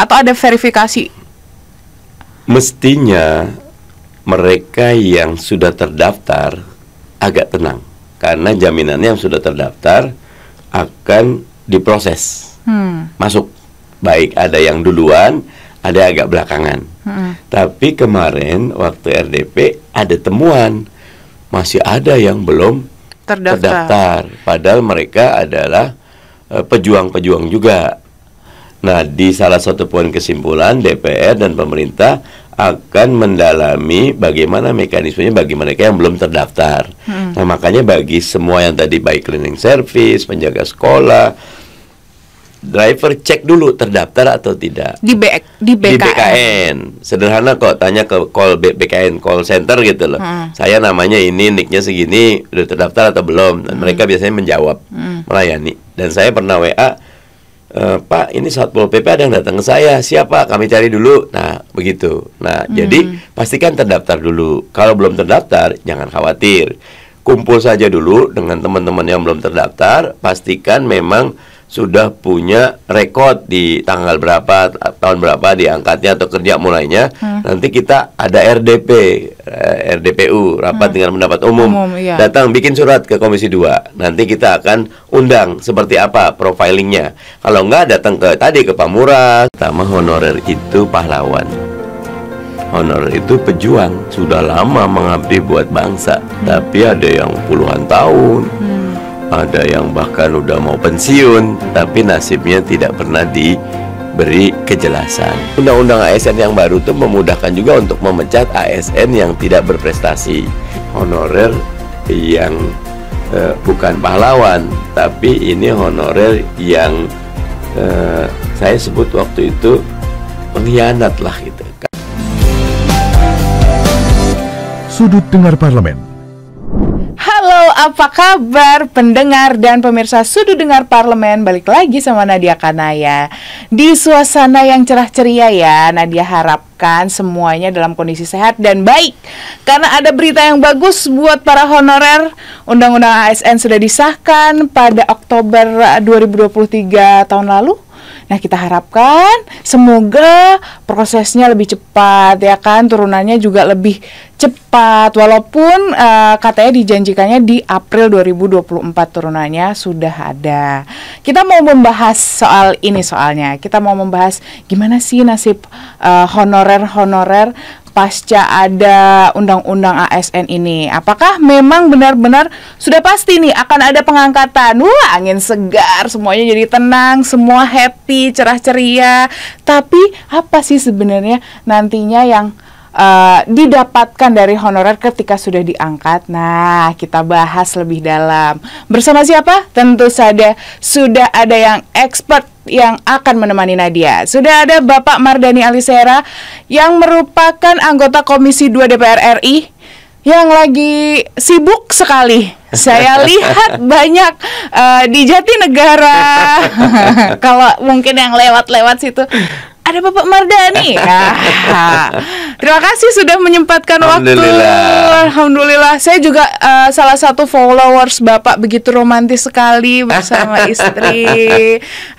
atau ada verifikasi? Mestinya mereka yang sudah terdaftar agak tenang karena jaminannya yang sudah terdaftar akan diproses hmm. masuk baik ada yang duluan ada agak belakangan hmm. tapi kemarin waktu RDP ada temuan masih ada yang belum terdaftar, terdaftar. padahal mereka adalah eh, pejuang-pejuang juga Nah, di salah satu poin kesimpulan DPR dan pemerintah akan mendalami bagaimana mekanismenya bagi mereka yang belum terdaftar. Hmm. Nah, makanya bagi semua yang tadi baik cleaning service, penjaga sekolah, driver cek dulu terdaftar atau tidak. Di, B, di BKN. Di BKN. Sederhana kok, tanya ke call B, BKN call center gitu loh. Hmm. Saya namanya ini, nicknya segini, udah terdaftar atau belum? Dan hmm. mereka biasanya menjawab, hmm. melayani. Dan saya pernah WA e, Pak ini satpol pp ada yang datang ke saya siapa kami cari dulu nah begitu nah hmm. jadi pastikan terdaftar dulu kalau belum terdaftar jangan khawatir kumpul saja dulu dengan teman-teman yang belum terdaftar pastikan memang sudah punya rekod di tanggal berapa tahun berapa diangkatnya atau kerja mulainya hmm. nanti kita ada RDP eh, RDPU rapat hmm. dengan pendapat umum, umum iya. datang bikin surat ke komisi 2 nanti kita akan undang seperti apa profilingnya kalau enggak datang ke tadi ke Pamura pertama honorer itu pahlawan honorer itu pejuang sudah lama mengabdi buat bangsa hmm. tapi ada yang puluhan tahun hmm ada yang bahkan udah mau pensiun tapi nasibnya tidak pernah diberi kejelasan. Undang-undang ASN yang baru itu memudahkan juga untuk memecat ASN yang tidak berprestasi, honorer yang eh, bukan pahlawan, tapi ini honorer yang eh, saya sebut waktu itu pengkhianat lah gitu. Sudut dengar parlemen Halo, apa kabar pendengar dan pemirsa sudut Dengar Parlemen? Balik lagi sama Nadia Kanaya. Di suasana yang cerah ceria ya, Nadia harapkan semuanya dalam kondisi sehat dan baik. Karena ada berita yang bagus buat para honorer. Undang-undang ASN sudah disahkan pada Oktober 2023 eh, tahun lalu Nah, kita harapkan semoga prosesnya lebih cepat ya kan, turunannya juga lebih cepat walaupun uh, katanya dijanjikannya di April 2024 turunannya sudah ada. Kita mau membahas soal ini soalnya. Kita mau membahas gimana sih nasib eh, honorer-honorer pasca ada undang-undang ASN ini? Apakah memang benar-benar sudah pasti nih akan ada pengangkatan? Wah, angin segar, semuanya jadi tenang, semua happy, cerah ceria. Tapi apa sih sebenarnya nantinya yang uh, didapatkan dari honorer ketika sudah diangkat. Nah, kita bahas lebih dalam. Bersama siapa? Tentu saja sudah ada yang expert yang akan menemani Nadia. Sudah ada Bapak Mardani Alisera yang merupakan anggota Komisi 2 DPR RI yang lagi sibuk sekali. Saya lihat banyak uh, di Jatinegara. Kalau mungkin yang lewat-lewat situ ada Bapak Mardani. Ah, Terima kasih sudah menyempatkan Alhamdulillah. waktu. Alhamdulillah. Saya juga uh, salah satu followers Bapak begitu romantis sekali bersama istri.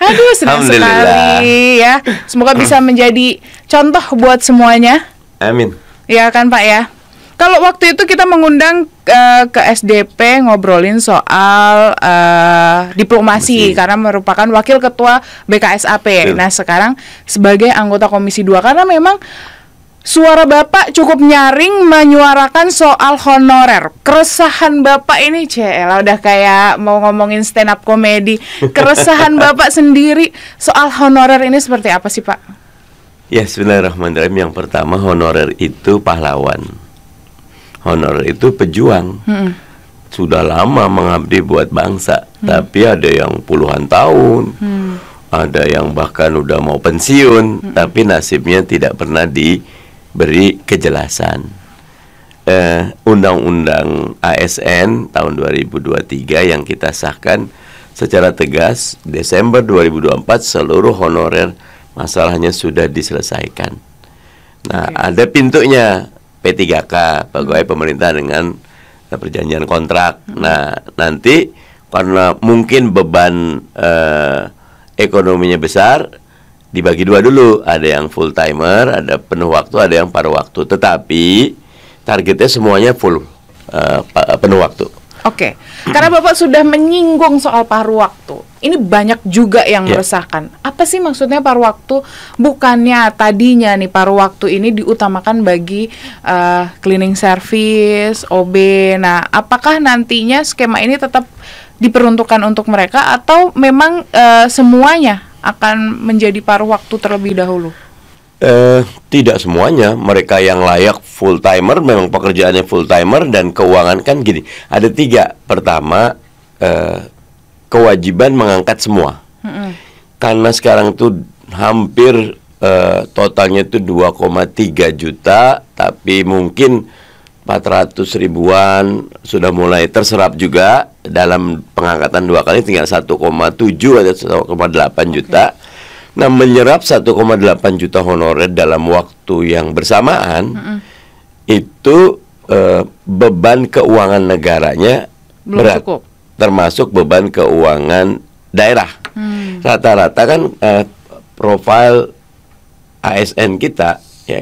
Aduh, senang sekali ya. Semoga bisa menjadi contoh buat semuanya. Amin. Ya kan Pak ya. Kalau waktu itu kita mengundang uh, ke SDP ngobrolin soal uh, diplomasi Mesti. karena merupakan wakil ketua BKSAP. Nah, sekarang sebagai anggota Komisi 2 karena memang Suara Bapak cukup nyaring menyuarakan soal honorer. Keresahan Bapak ini, CL udah kayak mau ngomongin stand up komedi. Keresahan Bapak sendiri soal honorer ini seperti apa sih, Pak? Ya, bismillahirrahmanirrahim. Yang pertama, honorer itu pahlawan. Honorer itu pejuang. Hmm. Sudah lama mengabdi buat bangsa, hmm. tapi ada yang puluhan tahun. Hmm. Ada yang bahkan udah mau pensiun, hmm. tapi nasibnya tidak pernah di beri kejelasan. Eh, Undang-Undang eh, ASN tahun 2023 yang kita sahkan secara tegas Desember 2024 seluruh honorer masalahnya sudah diselesaikan. Nah, okay. ada pintunya P3K, pegawai hmm. pemerintah dengan perjanjian kontrak. Hmm. Nah, nanti karena mungkin beban eh, ekonominya besar, dibagi dua dulu, ada yang full timer, ada penuh waktu, ada yang paruh waktu. Tetapi targetnya semuanya full uh, penuh waktu. Oke, okay. karena Bapak sudah menyinggung soal paruh waktu. Ini banyak juga yang yeah. meresahkan. Apa sih maksudnya paruh waktu? Bukannya tadinya nih paruh waktu ini diutamakan bagi uh, cleaning service, OB. Nah, apakah nantinya skema ini tetap diperuntukkan untuk mereka atau memang uh, semuanya akan menjadi paruh waktu terlebih dahulu? Eh, tidak semuanya. Mereka yang layak full timer memang pekerjaannya full timer dan keuangan kan gini. Ada tiga. Pertama eh, kewajiban mengangkat semua. Mm -hmm. Karena sekarang tuh hampir eh, totalnya itu 2,3 juta, tapi mungkin 400 ribuan sudah mulai terserap juga dalam pengangkatan dua kali tinggal 1,7 atau 1,8 juta. Okay. Nah, menyerap 1,8 juta honorer dalam waktu yang bersamaan mm -hmm. itu uh, beban keuangan negaranya Belum berat. Cukup. Termasuk beban keuangan daerah. Hmm. Rata-rata hmm. kan eh, profil ASN kita ya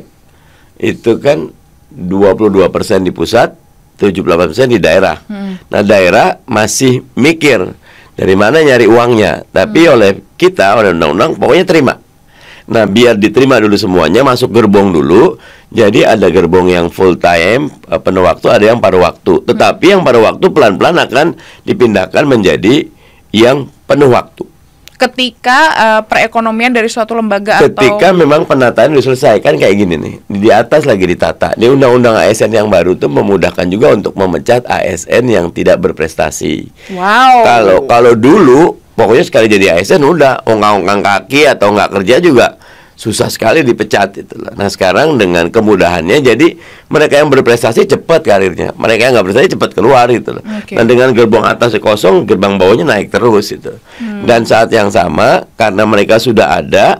itu kan 22% di pusat, 78% di daerah. Hmm. Nah, daerah masih mikir dari mana nyari uangnya. Tapi hmm. oleh kita oleh undang-undang pokoknya terima. Nah, biar diterima dulu semuanya masuk gerbong dulu. Jadi ada gerbong yang full time eh, penuh waktu, ada yang paruh waktu. Hmm. Tetapi hmm. yang paruh waktu pelan-pelan akan dipindahkan menjadi yang penuh waktu ketika uh, perekonomian dari suatu lembaga ketika atau... memang penataan diselesaikan kayak gini nih di atas lagi ditata di undang-undang ASN yang baru itu memudahkan juga untuk memecat ASN yang tidak berprestasi wow kalau kalau dulu pokoknya sekali jadi ASN udah ongkang-ongkang kaki atau nggak kerja juga susah sekali dipecat itu loh. Nah sekarang dengan kemudahannya jadi mereka yang berprestasi cepat karirnya, mereka yang nggak berprestasi cepat keluar itu loh. Okay. Nah dengan gerbong atas kosong, gerbang bawahnya naik terus itu. Hmm. Dan saat yang sama karena mereka sudah ada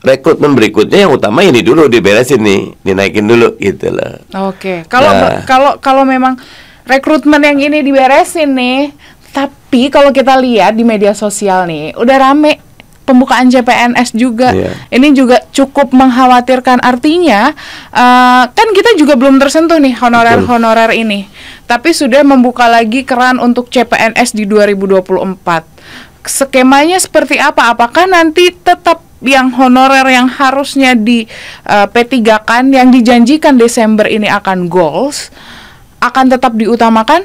rekrutmen berikutnya yang utama ini dulu diberesin nih, dinaikin dulu gitu loh. Oke, okay. kalau nah. kalau kalau memang rekrutmen yang ini diberesin nih, tapi kalau kita lihat di media sosial nih, udah rame pembukaan CPNS juga. Yeah. Ini juga cukup mengkhawatirkan. Artinya uh, kan kita juga belum tersentuh nih honorer-honorer ini. Tapi sudah membuka lagi keran untuk CPNS di 2024. Skemanya seperti apa? Apakah nanti tetap yang honorer yang harusnya di uh, eh, P3 kan yang dijanjikan Desember ini akan goals akan tetap diutamakan?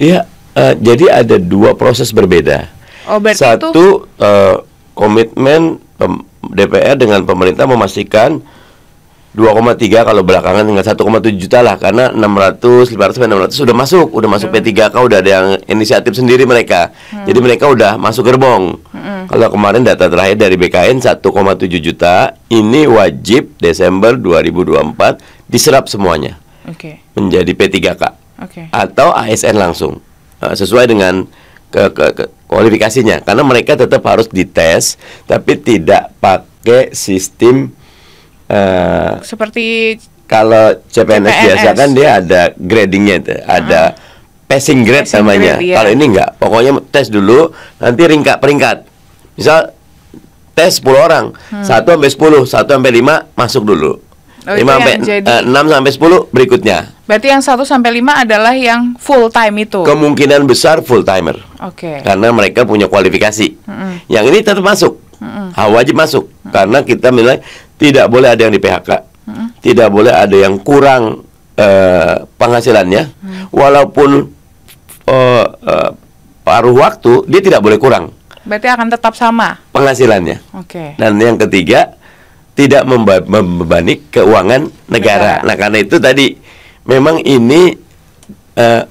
Iya, uh, jadi ada dua proses berbeda. Oh, Satu uh, komitmen DPR dengan pemerintah memastikan 2,3 kalau belakangan dengan 1,7 juta lah karena 600 500 600 sudah masuk udah masuk P3K udah ada yang inisiatif sendiri mereka hmm. jadi mereka udah masuk gerbong hmm. kalau kemarin data terakhir dari BKN 1,7 juta ini wajib Desember 2024 diserap semuanya okay. menjadi P3K okay. atau ASN langsung nah, sesuai dengan ke, ke, ke kualifikasinya karena mereka tetap harus dites tapi tidak pakai sistem uh, seperti kalau CPNS, CPNS biasa kan dia ada gradingnya itu ada uh ah. -huh. passing grade passing namanya grade, ya. kalau ini enggak pokoknya tes dulu nanti ringkat peringkat misal tes 10 orang hmm. 1 sampai 10 1 sampai 5 masuk dulu Oh, lima sampai eh, enam uh, sampai sepuluh berikutnya. Berarti yang satu sampai lima adalah yang full time itu. Kemungkinan besar full timer. Oke. Okay. Karena mereka punya kualifikasi. Mm -hmm. Yang ini tetap masuk. Mm -hmm. wajib masuk mm -hmm. karena kita menilai tidak boleh ada yang di PHK. Mm -hmm. Tidak boleh ada yang kurang uh, penghasilannya. Mm -hmm. Walaupun uh, uh, paruh waktu dia tidak boleh kurang. Berarti akan tetap sama penghasilannya. Oke. Okay. Dan yang ketiga tidak membebani keuangan negara. negara. Nah, karena itu tadi memang ini uh,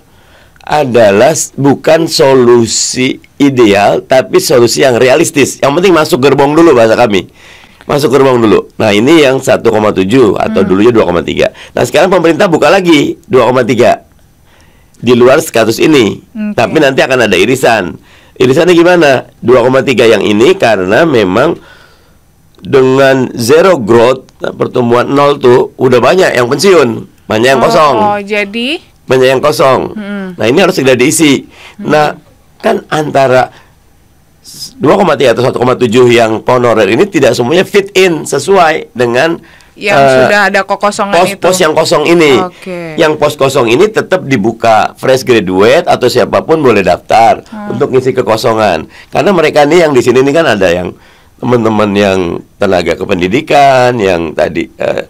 adalah bukan solusi ideal tapi solusi yang realistis. Yang penting masuk gerbong dulu bahasa kami. Masuk gerbong dulu. Nah, ini yang 1,7 atau hmm. dulunya 2,3. Nah, sekarang pemerintah buka lagi 2,3 di luar status ini. Okay. Tapi nanti akan ada irisan. Irisannya gimana? 2,3 yang ini karena memang dengan zero growth pertumbuhan nol tuh udah banyak yang pensiun banyak yang oh, kosong oh, jadi banyak yang kosong hmm. nah ini harus segera diisi hmm. nah kan antara 2,3 atau 1,7 yang honorer ini tidak semuanya fit in sesuai dengan yang uh, sudah ada kekosongan pos, Pos yang kosong ini. Okay. Yang pos kosong ini tetap dibuka fresh graduate atau siapapun boleh daftar hmm. untuk ngisi kekosongan. Karena mereka nih yang di sini ini kan ada yang teman-teman yang tenaga kependidikan, yang tadi uh,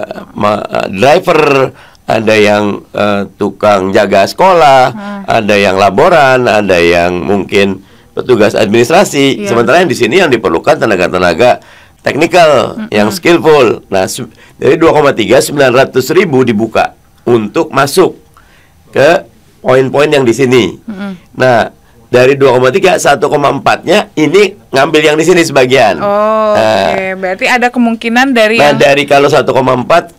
uh, ma, uh, driver, ada yang uh, tukang jaga sekolah, hmm. ada yang laboran, ada yang mungkin petugas administrasi. Yeah. Sementara yang di sini yang diperlukan tenaga-tenaga teknikal mm -hmm. yang skillful. Nah, dari 2,3 900 ribu dibuka untuk masuk ke poin-poin yang di sini. Mm -hmm. Nah, dari 2,3 1,4-nya ini ngambil yang di sini sebagian. Oh, nah, oke. Okay. Berarti ada kemungkinan dari Nah, yang... dari kalau 1,4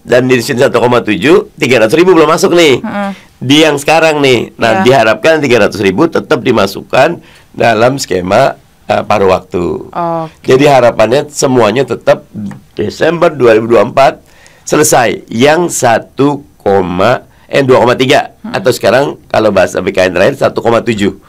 dan di sini 1,7, 300 ribu belum masuk nih. Hmm. Di yang sekarang nih. Nah, yeah. diharapkan 300 ribu tetap dimasukkan dalam skema uh, paruh waktu. Okay. Jadi harapannya semuanya tetap Desember 2024 selesai yang 1, eh 2,3 hmm. atau sekarang kalau bahasa BKN terakhir 1,7.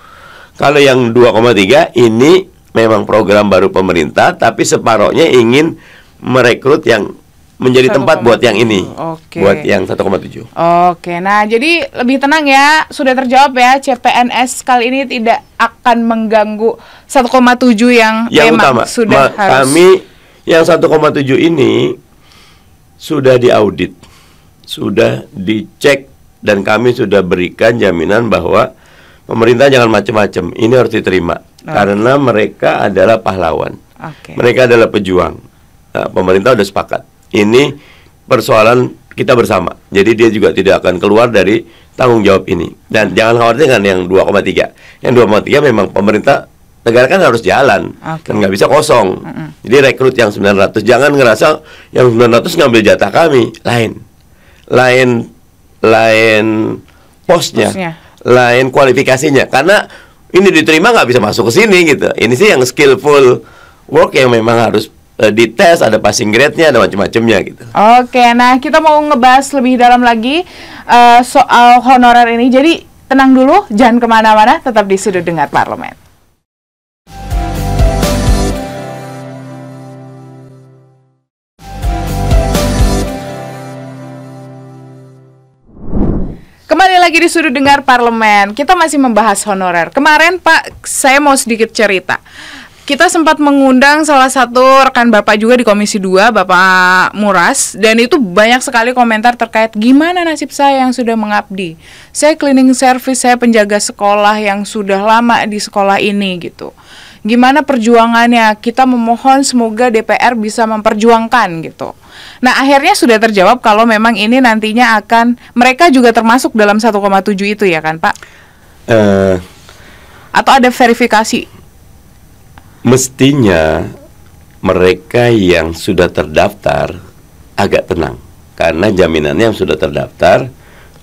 Kalau yang 2,3 ini memang program baru pemerintah tapi separohnya ingin merekrut yang menjadi 1, tempat buat yang ini. Oke. Buat yang 1,7. Oke. Nah, jadi lebih tenang ya, sudah terjawab ya CPNS kali ini tidak akan mengganggu 1,7 yang, yang memang utama. sudah Ma harus. Kami yang 1,7 ini sudah diaudit, sudah dicek dan kami sudah berikan jaminan bahwa pemerintah jangan macam-macam. Ini harus diterima okay. karena mereka adalah pahlawan. Okay. Mereka adalah pejuang. Nah, pemerintah sudah sepakat. Ini persoalan kita bersama. Jadi dia juga tidak akan keluar dari tanggung jawab ini. Dan jangan khawatir dengan yang 2,3. Yang 2,3 memang pemerintah negara kan harus jalan okay. dan nggak bisa kosong. Mm -mm. Jadi rekrut yang 900 jangan ngerasa yang 900 ngambil jatah kami. Lain. Lain lain posnya. posnya lain kualifikasinya karena ini diterima nggak bisa masuk ke sini gitu ini sih yang skillful work yang memang harus e, dites ada passing grade-nya ada macam-macamnya gitu. Oke, nah kita mau ngebahas lebih dalam lagi uh, soal honorer ini. Jadi tenang dulu, jangan kemana-mana, tetap di sudut dengar parlemen. Kembali lagi di sudut dengar parlemen. Kita masih membahas honorer. Kemarin Pak, saya mau sedikit cerita. Kita sempat mengundang salah satu rekan Bapak juga di Komisi 2, Bapak Muras, dan itu banyak sekali komentar terkait gimana nasib saya yang sudah mengabdi. Saya cleaning service, saya penjaga sekolah yang sudah lama di sekolah ini gitu. Gimana perjuangannya? Kita memohon semoga DPR bisa memperjuangkan gitu Nah, akhirnya sudah terjawab kalau memang ini nantinya akan mereka juga termasuk dalam 1,7 itu ya kan, Pak? Uh, Atau ada verifikasi? Mestinya mereka yang sudah terdaftar agak tenang karena jaminannya yang sudah terdaftar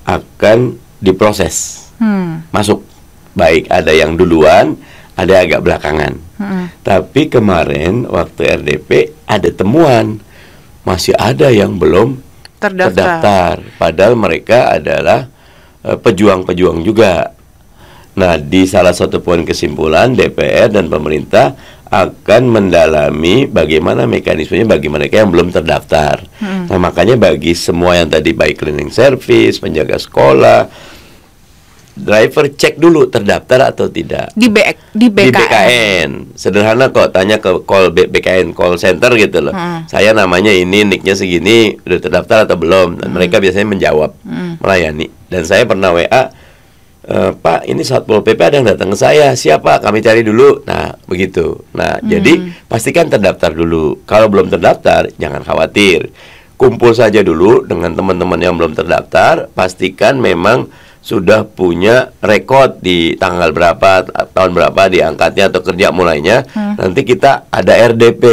akan diproses hmm. masuk baik ada yang duluan ada agak belakangan. Hmm. Tapi kemarin waktu RDP ada temuan masih ada yang belum terdaftar, terdaftar. padahal mereka adalah eh, pejuang-pejuang juga. Nah, di salah satu poin kesimpulan DPR dan pemerintah akan mendalami bagaimana mekanismenya bagi mereka yang belum terdaftar. Hmm. Nah, makanya bagi semua yang tadi baik cleaning service, penjaga sekolah, driver cek dulu terdaftar atau tidak di BK, di BKN, di BKN. sederhana kok tanya ke call B, BKN call center gitu loh hmm. saya namanya ini nicknya segini udah terdaftar atau belum dan hmm. mereka biasanya menjawab hmm. melayani dan saya pernah WA e, eh, Pak ini satpol pp ada yang datang ke saya siapa kami cari dulu nah begitu nah hmm. jadi pastikan terdaftar dulu kalau belum terdaftar jangan khawatir kumpul saja dulu dengan teman-teman yang belum terdaftar pastikan memang sudah punya rekod di tanggal berapa tahun berapa diangkatnya atau kerja mulainya hmm. nanti kita ada RDP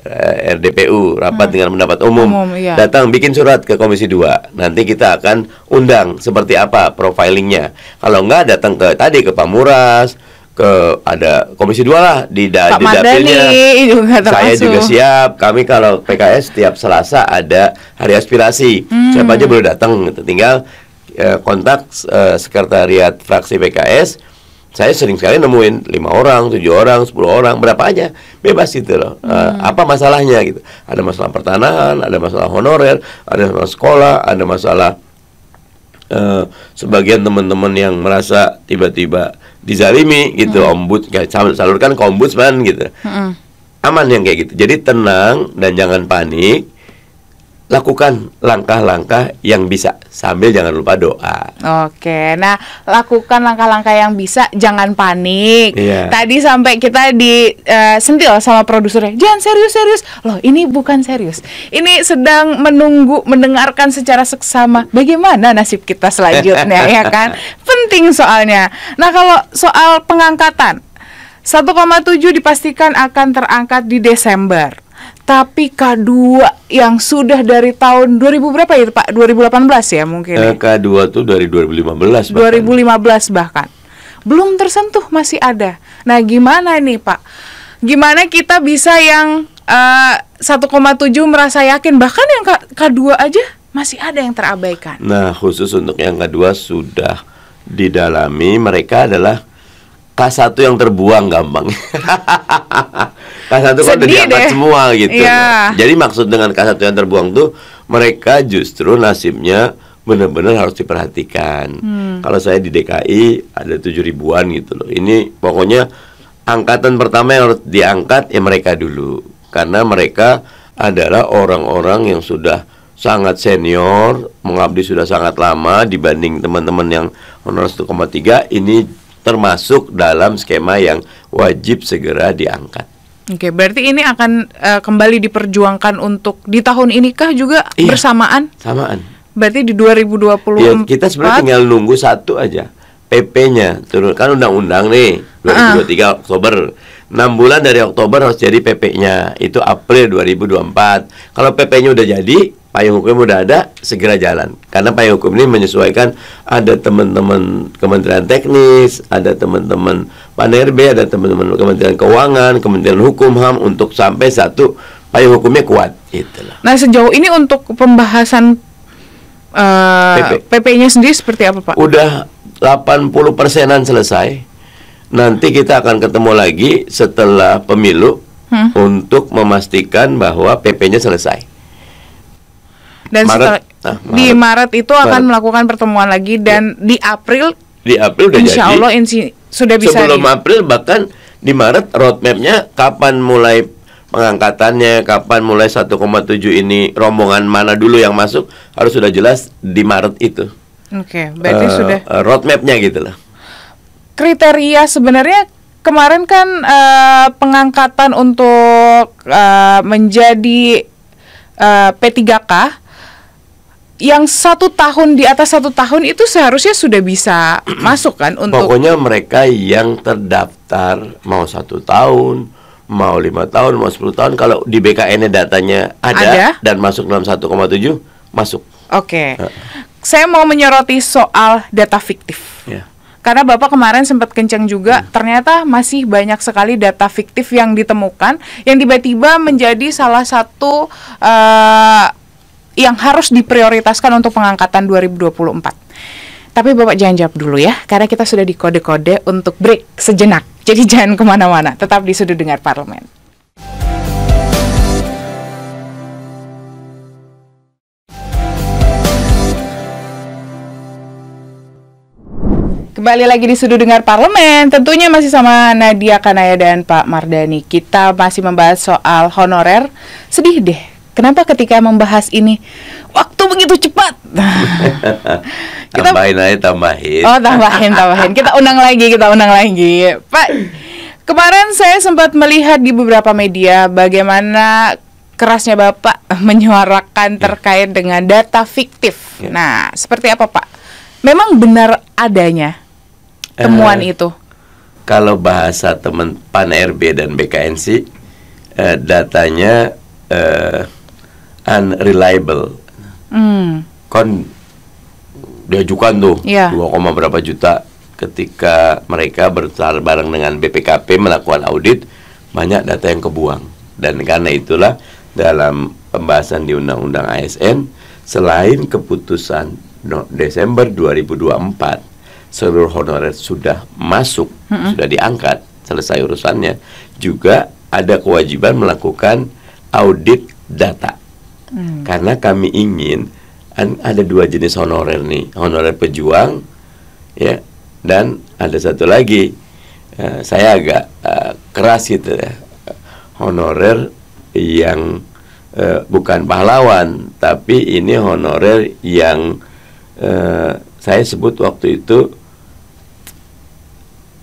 eh, RDPU rapat hmm. dengan pendapat umum, umum iya. datang bikin surat ke komisi 2 nanti kita akan undang seperti apa profilingnya kalau enggak datang ke tadi ke Pamuras ke ada komisi dua lah di da, di dapilnya juga saya juga siap kami kalau PKS setiap Selasa ada hari aspirasi hmm. siapa aja boleh datang gitu. tinggal Eh, kontak eh, sekretariat fraksi PKS saya sering sekali nemuin lima orang, tujuh orang, sepuluh orang, berapa aja, bebas gitu loh. Eh, hmm. apa masalahnya gitu? Ada masalah pertanahan, ada masalah honorer, ada masalah sekolah, ada masalah uh, sebagian teman-teman yang merasa tiba-tiba dizalimi gitu, hmm. ombud, kayak salurkan ke ombudsman gitu. Hmm. Aman yang kayak gitu. Jadi tenang dan jangan panik lakukan langkah-langkah yang bisa sambil jangan lupa doa. Oke, nah lakukan langkah-langkah yang bisa, jangan panik. Iya. Tadi sampai kita disentil eh, uh, sama produsernya, jangan serius-serius. Loh, ini bukan serius. Ini sedang menunggu mendengarkan secara seksama. Bagaimana nasib kita selanjutnya ya kan? Penting soalnya. Nah, kalau soal pengangkatan 1,7 dipastikan akan terangkat di Desember tapi K2 yang sudah dari tahun 2000 berapa ya Pak? 2018 ya mungkin. Eh, ya? K2 tuh dari 2015 bahkan. 2015 bahkan. Belum tersentuh masih ada. Nah, gimana nih Pak? Gimana kita bisa yang eh, uh, 1,7 merasa yakin bahkan yang K2 aja masih ada yang terabaikan. Nah, khusus untuk yang K2 sudah didalami mereka adalah K1 yang terbuang gampang. K1 kan udah diangkat semua gitu. Iya. Jadi maksud dengan k yang terbuang tuh mereka justru nasibnya benar-benar harus diperhatikan. Hmm. Kalau saya di DKI ada tujuh ribuan gitu loh. Ini pokoknya angkatan pertama yang harus diangkat ya mereka dulu karena mereka adalah orang-orang yang sudah sangat senior, mengabdi sudah sangat lama dibanding teman-teman yang honor 1,3 ini termasuk dalam skema yang wajib segera diangkat. Oke, okay, berarti ini akan uh, kembali diperjuangkan untuk di tahun ini kah juga iya, bersamaan? Samaan. Berarti di 2024. Ya, kita sebenarnya tinggal nunggu satu aja. PP-nya turun kan undang-undang nih 2023 ah. uh. Oktober. 6 bulan dari Oktober harus jadi PP-nya. Itu April 2024. Kalau PP-nya udah jadi, payung hukum udah ada, segera jalan. Karena payung hukum ini menyesuaikan ada teman-teman Kementerian Teknis, ada teman-teman Pan RB ada teman-teman Kementerian Keuangan, Kementerian Hukum HAM untuk sampai satu payung hukumnya kuat. Itulah. Nah, sejauh ini untuk pembahasan uh, eh, PP-nya PP sendiri seperti apa, Pak? Udah 80 persenan selesai. Nanti kita akan ketemu lagi setelah pemilu hmm. untuk memastikan bahwa PP-nya selesai. Dan Maret, setelah, nah, Maret. di Maret itu Maret. akan melakukan pertemuan lagi dan ya. di April di April udah Insya jadi. Allah insi, sudah bisa. Sebelum ya? April bahkan di Maret roadmapnya kapan mulai pengangkatannya, kapan mulai 1,7 ini rombongan mana dulu yang masuk harus sudah jelas di Maret itu. Oke, okay, berarti uh, sudah. Eh, roadmapnya gitu lah. Kriteria sebenarnya kemarin kan uh, pengangkatan untuk uh, menjadi uh, P3K yang satu tahun di atas satu tahun itu seharusnya sudah bisa masuk kan untuk pokoknya mereka yang terdaftar mau satu tahun mau lima tahun mau sepuluh tahun kalau di BKN datanya ada, ada? dan masuk dalam 1,7 masuk oke okay. Uh. saya mau menyoroti soal data fiktif yeah karena bapak kemarin sempat kenceng juga hmm. ternyata masih banyak sekali data fiktif yang ditemukan yang tiba-tiba menjadi salah satu uh, yang harus diprioritaskan untuk pengangkatan 2024. Tapi Bapak jangan jawab dulu ya, karena kita sudah di kode-kode untuk break sejenak. Jadi jangan kemana-mana, tetap di sudut dengar parlemen. Kembali lagi di sudut dengar parlemen, tentunya masih sama Nadia Kanaya dan Pak Mardani. Kita masih membahas soal honorer. Sedih deh Kenapa ketika membahas ini waktu begitu cepat? Nah. kita tambahin aja tambahin. Oh, tambahin tambahin. Kita undang lagi, kita undang lagi. Pak, kemarin saya sempat melihat di beberapa media bagaimana kerasnya Bapak menyuarakan ya. terkait dengan data fiktif. Ya. Nah, seperti apa, Pak? Memang benar adanya temuan uh, itu. Kalau bahasa teman Pan RB dan BKN sih eh, datanya uh, and reliable. Mm. Kan diajukan tuh yeah. 2, berapa juta ketika mereka bareng dengan BPKP melakukan audit banyak data yang kebuang dan karena itulah dalam pembahasan di Undang-Undang ASN selain keputusan no, Desember 2024 seluruh honorer sudah masuk mm -hmm. sudah diangkat selesai urusannya juga ada kewajiban melakukan audit data Hmm. Karena kami ingin ada dua jenis honorer nih, honorer pejuang ya dan ada satu lagi uh, saya agak uh, keras gitu ya. Honorer yang uh, bukan pahlawan, tapi ini honorer yang uh, saya sebut waktu itu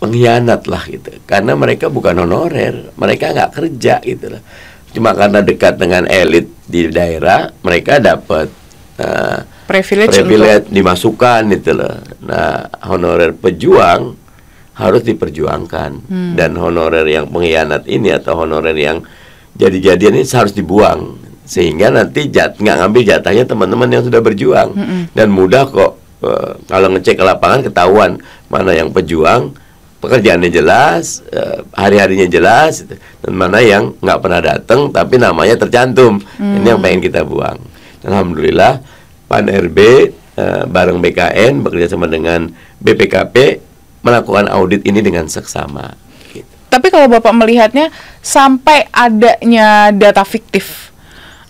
pengkhianat lah gitu karena mereka bukan honorer mereka nggak kerja gitu lah Cuma karena dekat dengan elit di daerah, mereka dapat uh, privilege, privilege untuk... dimasukkan itu loh. Nah, honorer pejuang harus diperjuangkan hmm. dan honorer yang pengkhianat ini atau honorer yang jadi-jadian ini harus dibuang sehingga nanti jat nggak ngambil jatahnya teman-teman yang sudah berjuang hmm. dan mudah kok uh, kalau ngecek ke lapangan ketahuan mana yang pejuang pekerjaannya jelas, eh, hari-harinya jelas, gitu. dan mana yang nggak pernah datang tapi namanya tercantum. Hmm. Ini yang pengen kita buang. Alhamdulillah Pan RB eh, bareng BKN bekerja sama dengan BPKP melakukan audit ini dengan seksama. Gitu. Tapi kalau Bapak melihatnya sampai adanya data fiktif,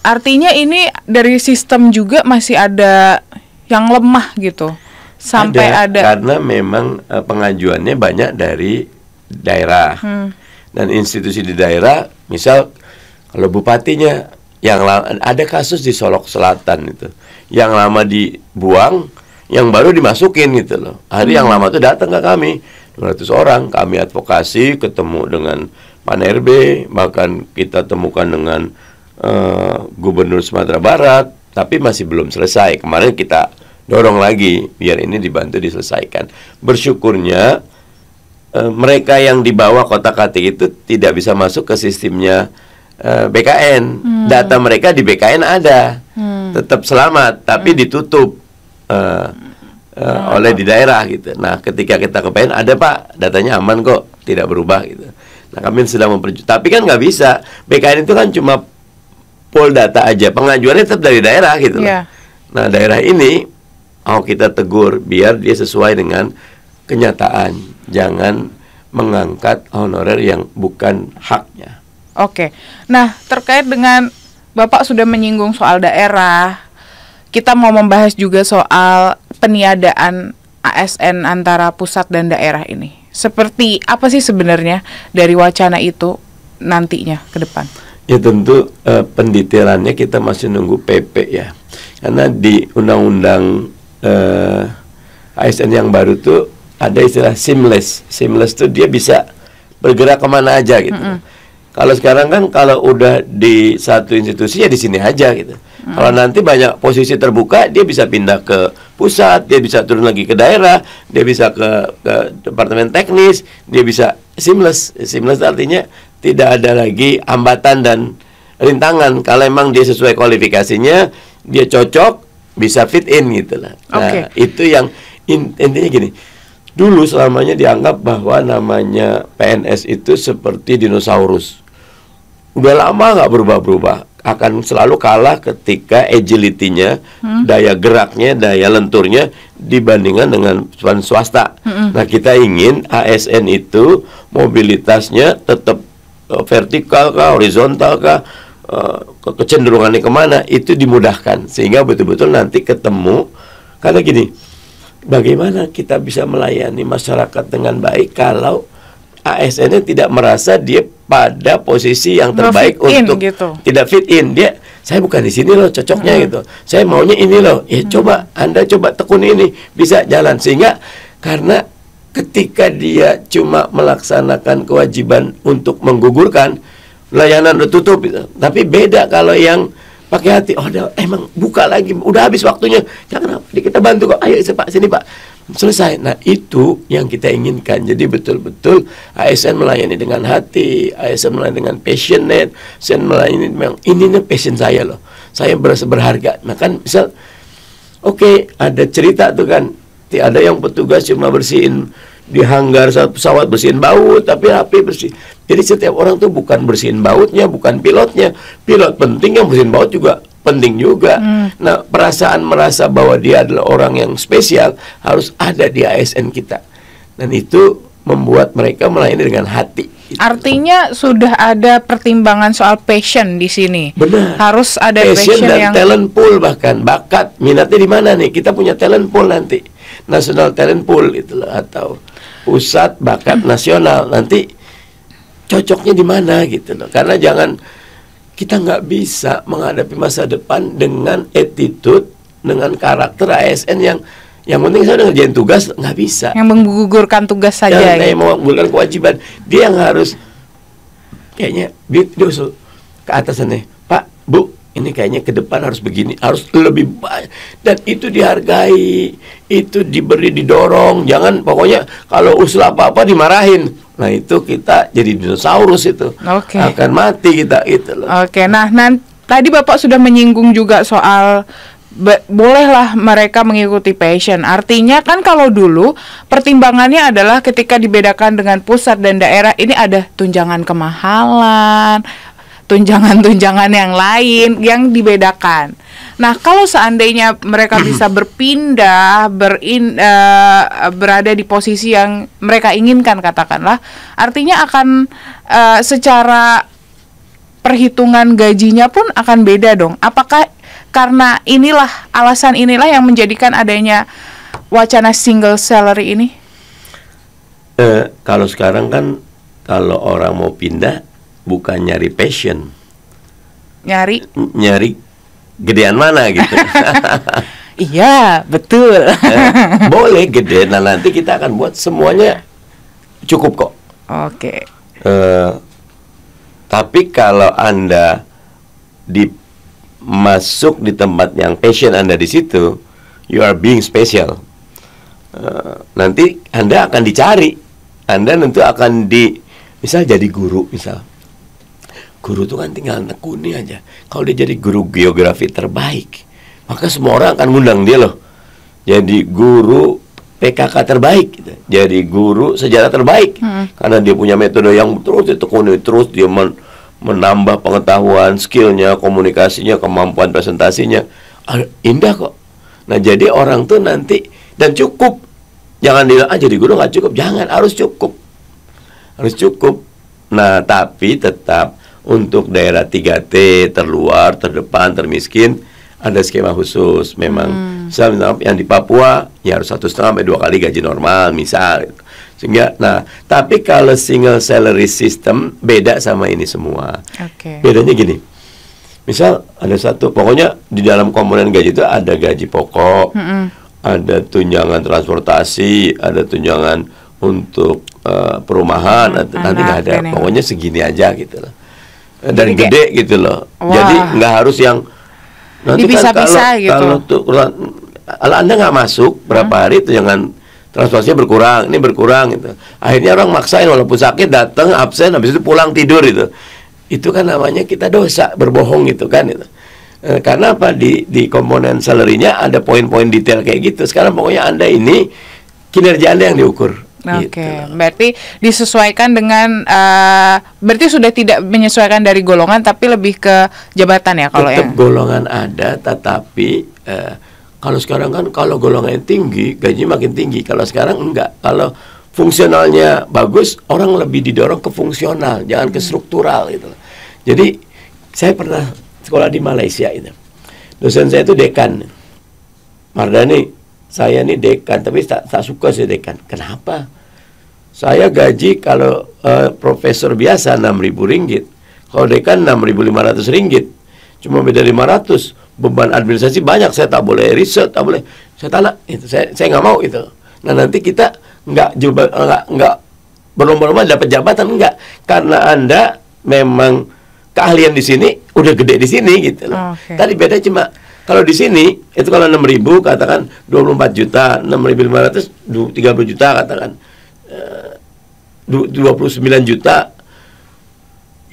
artinya ini dari sistem juga masih ada yang lemah gitu sampai ada, ada. karena memang uh, pengajuannya banyak dari daerah hmm. dan institusi di daerah misal kalau bupatinya yang lama ada kasus di Solok Selatan itu yang lama dibuang yang baru dimasukin gitu loh hari hmm. yang lama itu datang ke kami 200 orang kami advokasi ketemu dengan Pan RB bahkan kita temukan dengan uh, Gubernur Sumatera Barat tapi masih belum selesai kemarin kita dorong lagi biar ini dibantu diselesaikan. Bersyukurnya e, mereka yang di bawah kota katik itu tidak bisa masuk ke sistemnya e, eh, BKN. Hmm. Data mereka di BKN ada, hmm. tetap selamat, tapi hmm. ditutup e, e, nah, oleh di daerah gitu. Nah, ketika kita ke BKN ada pak, datanya aman kok, tidak berubah gitu. Nah, kami sedang memperju, tapi kan nggak bisa. BKN itu kan cuma pol data aja, pengajuannya tetap dari daerah gitu. Yeah. Iya. Nah, daerah ini Oh kita tegur biar dia sesuai dengan kenyataan. Jangan mengangkat honorer yang bukan haknya. Oke. Nah, terkait dengan Bapak sudah menyinggung soal daerah. Kita mau membahas juga soal peniadaan ASN antara pusat dan daerah ini. Seperti apa sih sebenarnya dari wacana itu nantinya ke depan? Ya tentu eh, pendetailannya kita masih nunggu PP ya. Karena di Undang-Undang uh, eh, ASN yang baru tuh ada istilah seamless. Seamless tuh dia bisa bergerak kemana aja gitu. Mm -hmm. Kalau sekarang kan kalau udah di satu institusi ya di sini aja gitu. Hmm. Kalau nanti banyak posisi terbuka, dia bisa pindah ke pusat, dia bisa turun lagi ke daerah, dia bisa ke, ke departemen teknis, dia bisa seamless. Seamless artinya tidak ada lagi hambatan dan rintangan. Kalau emang dia sesuai kualifikasinya, dia cocok, bisa fit in gitu lah. Nah, okay. itu yang intinya gini. Dulu selamanya dianggap bahwa namanya PNS itu seperti dinosaurus. Udah lama nggak berubah-berubah, akan selalu kalah ketika agility-nya, hmm. daya geraknya, daya lenturnya dibandingkan dengan swasta. Hmm. Nah, kita ingin ASN itu mobilitasnya tetap eh, vertikal kah, horizontal kah, uh, kecenderungannya kemana itu dimudahkan sehingga betul-betul nanti ketemu karena gini bagaimana kita bisa melayani masyarakat dengan baik kalau ASN-nya tidak merasa dia pada posisi yang terbaik in, untuk gitu. tidak fit in dia saya bukan di sini loh cocoknya hmm. gitu saya maunya ini loh ya hmm. coba anda coba tekun ini bisa jalan sehingga karena ketika dia cuma melaksanakan kewajiban untuk menggugurkan layanan udah tutup gitu. tapi beda kalau yang pakai hati oh ada, emang buka lagi udah habis waktunya jangan apa kita bantu kok ayo sepak sini pak selesai nah itu yang kita inginkan jadi betul-betul ASN melayani dengan hati ASN melayani dengan passionate ASN melayani memang ini passion saya loh saya berasa berharga nah kan misal oke okay, ada cerita tuh kan ada yang petugas cuma bersihin di hanggar pesawat bersihin bau tapi api bersih jadi setiap orang tuh bukan bersihin bautnya, bukan pilotnya. Pilot penting yang bersihin baut juga penting juga. Hmm. Nah, perasaan merasa bahwa dia adalah orang yang spesial harus ada di ASN kita. Dan itu membuat mereka melayani dengan hati. Gitu. Artinya sudah ada pertimbangan soal passion di sini. Benar. Harus ada passion, passion dan yang... talent pool bahkan bakat minatnya di mana nih? Kita punya talent pool nanti. National talent pool itu atau pusat bakat hmm. nasional nanti cocoknya di mana gitu loh. Karena jangan kita nggak bisa menghadapi masa depan dengan attitude, dengan karakter ASN yang yang penting saya udah ngerjain tugas nggak bisa. Yang menggugurkan tugas saja. Yang, gitu. yang menggugurkan kewajiban dia yang harus kayaknya dia, dia usul ke atasannya, Pak, Bu, ini kayaknya ke depan harus begini, harus lebih banyak dan itu dihargai, itu diberi didorong, jangan pokoknya kalau usul apa-apa dimarahin. Nah itu kita jadi dinosaurus itu okay. akan mati kita itu Oke, okay. nah nanti tadi bapak sudah menyinggung juga soal Be bolehlah mereka mengikuti passion. Artinya kan kalau dulu pertimbangannya adalah ketika dibedakan dengan pusat dan daerah ini ada tunjangan kemahalan, tunjangan-tunjangan yang lain yang dibedakan. Nah, kalau seandainya mereka bisa berpindah, berin, uh, berada di posisi yang mereka inginkan, katakanlah, artinya akan uh, secara perhitungan gajinya pun akan beda dong. Apakah karena inilah alasan inilah yang menjadikan adanya wacana single salary ini? Eh, kalau sekarang kan kalau orang mau pindah bukan nyari passion nyari nyari gedean mana gitu iya betul eh, boleh gede nah nanti kita akan buat semuanya cukup kok oke okay. uh, eh, tapi kalau anda di masuk di tempat yang passion anda di situ you are being special uh, nanti anda akan dicari anda tentu akan di misal jadi guru misal Guru itu kan tinggal nekuni aja. Kalau dia jadi guru geografi terbaik, maka semua orang akan ngundang dia loh. Jadi guru PKK terbaik, gitu. jadi guru sejarah terbaik, hmm. karena dia punya metode yang terus ditekuni terus dia men menambah pengetahuan, skillnya, komunikasinya, kemampuan presentasinya, indah kok. Nah jadi orang tuh nanti dan cukup, jangan bilang ah jadi guru nggak cukup, jangan harus cukup, harus cukup. Nah tapi tetap untuk daerah 3T terluar, terdepan, termiskin ada skema khusus memang. Hmm. Misalnya yang di Papua ya harus satu setengah sampai dua kali gaji normal misal. Gitu. Sehingga, nah, tapi kalau single salary system beda sama ini semua. Okay. Bedanya gini, misal ada satu, pokoknya di dalam komponen gaji itu ada gaji pokok, mm ada tunjangan transportasi, ada tunjangan untuk uh, perumahan, hmm, nanti nggak ada, pokoknya segini aja gitu loh. Eh, Dari gede, gede gitu loh. Wah. Jadi nggak harus yang nanti bisa kan kalau gitu. kalau tuh kalau anda nggak masuk berapa hmm. hari itu jangan transportasinya berkurang, ini berkurang gitu. Akhirnya orang maksain walaupun sakit datang absen habis itu pulang tidur itu. Itu kan namanya kita dosa berbohong gitu kan itu. Eh, karena apa di di komponen salarynya ada poin-poin detail kayak gitu. Sekarang pokoknya Anda ini kinerja Anda yang diukur. Oke, okay. gitu. berarti disesuaikan dengan uh, berarti sudah tidak menyesuaikan dari golongan tapi lebih ke jabatan ya kalau Tetap yang golongan ada tetapi uh, kalau sekarang kan kalau golongan yang tinggi gaji makin tinggi kalau sekarang enggak kalau fungsionalnya bagus orang lebih didorong ke fungsional jangan ke hmm. struktural gitu. Jadi saya pernah sekolah di Malaysia itu dosen saya itu dekan Mardani saya ini dekan tapi tak, tak suka saya dekan kenapa saya gaji kalau uh, profesor biasa enam ribu ringgit kalau dekan enam ribu lima ratus ringgit cuma beda lima ratus beban administrasi banyak saya tak boleh riset tak boleh saya tak nak itu saya saya nggak mau itu nah nanti kita nggak eh, nggak nggak berlomba-lomba dapat jabatan enggak karena anda memang keahlian di sini udah gede di sini gitu loh. Ah, okay. Tadi beda cuma kalau di sini itu kalau 6000 katakan 24 juta, 6500 30 juta katakan. Eh, dua 29 juta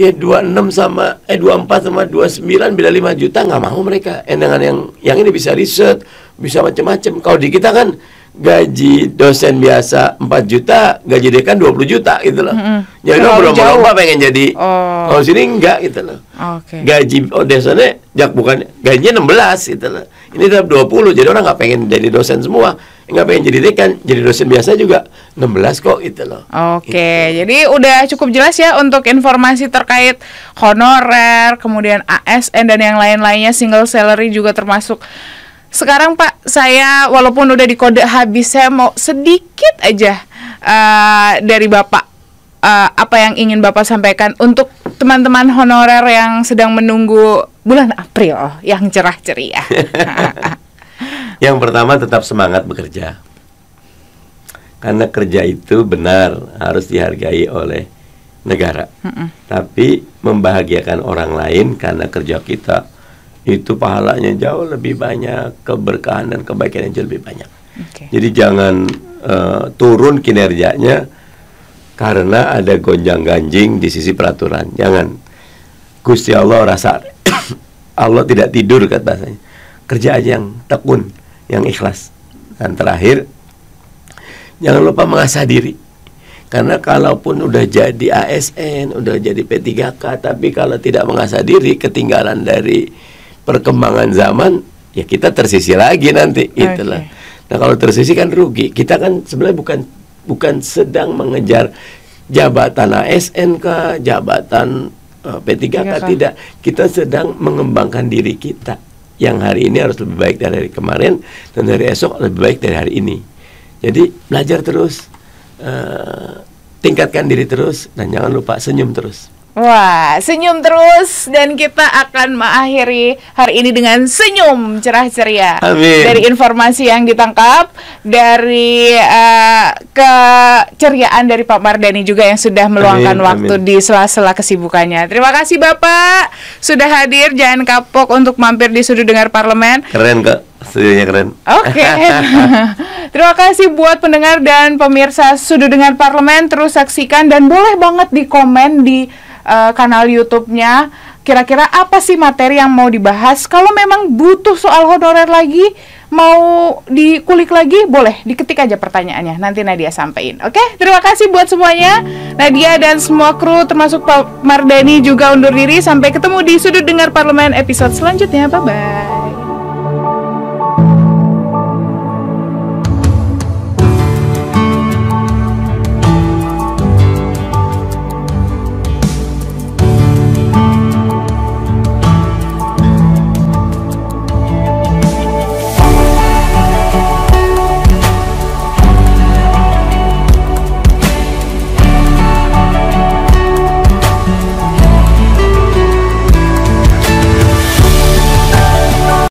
ya 26 sama eh 24 sama 29 beda 5 juta nggak mau mereka. Eh, dengan yang yang ini bisa riset, bisa macam-macam. Kalau di kita kan gaji dosen biasa 4 juta, gaji dekan 20 juta gitu loh. -hmm. Jadi orang berlomba pengen jadi. Oh. Kalau sini enggak gitu loh. Okay. Gaji oh, dosennya jak bukan gajinya 16 gitu loh. Ini tetap 20. Jadi orang nggak pengen jadi dosen semua. Nggak pengen jadi dekan, jadi dosen biasa juga 16 kok gitu loh. Oke, okay. gitu. jadi udah cukup jelas ya untuk informasi terkait honorer, kemudian ASN dan yang lain-lainnya single salary juga termasuk sekarang Pak saya walaupun udah di kode habis saya mau sedikit aja uh, dari Bapak uh, apa yang ingin Bapak sampaikan untuk teman-teman honorer yang sedang menunggu bulan April yang cerah ceria. yang pertama tetap semangat bekerja. Karena kerja itu benar harus dihargai oleh negara. Mm -mm. Tapi membahagiakan orang lain karena kerja kita itu pahalanya jauh lebih banyak, keberkahan dan kebaikan yang jauh lebih banyak. Okay. Jadi jangan uh, turun kinerjanya karena ada gonjang ganjing di sisi peraturan. Jangan. Gusti Allah rasa Allah tidak tidur kata saya. Kerja aja yang tekun, yang ikhlas. Dan terakhir, jangan lupa mengasah diri. Karena kalaupun udah jadi ASN, udah jadi P3K, tapi kalau tidak mengasah diri, ketinggalan dari perkembangan zaman ya kita tersisi lagi nanti okay. itulah. Nah kalau tersisi kan rugi. Kita kan sebenarnya bukan bukan sedang mengejar jabatan ASN ke jabatan uh, eh, P3K tidak. Kita sedang mengembangkan diri kita yang hari ini harus lebih baik dari hari kemarin dan dari esok lebih baik dari hari ini. Jadi belajar terus, uh, tingkatkan diri terus dan jangan lupa senyum terus. Wah, senyum terus dan kita akan mengakhiri hari ini dengan senyum cerah ceria. Amin. Dari informasi yang ditangkap, dari uh, keceriaan dari Pak Mardani juga yang sudah meluangkan amin, waktu amin. di sela-sela kesibukannya. Terima kasih Bapak sudah hadir. Jangan kapok untuk mampir di sudut dengar parlemen. Keren kok. Studionya keren. Oke. Okay. Terima kasih buat pendengar dan pemirsa Sudut Dengar Parlemen. Terus saksikan dan boleh banget di komen di uh, kanal YouTube-nya. Kira-kira apa sih materi yang mau dibahas? Kalau memang butuh soal honorer lagi, mau dikulik lagi, boleh diketik aja pertanyaannya. Nanti Nadia sampaikan. Oke, okay? terima kasih buat semuanya. Nadia dan semua kru termasuk Pak Mardani juga undur diri. Sampai ketemu di sudut dengar parlemen episode selanjutnya. Bye bye.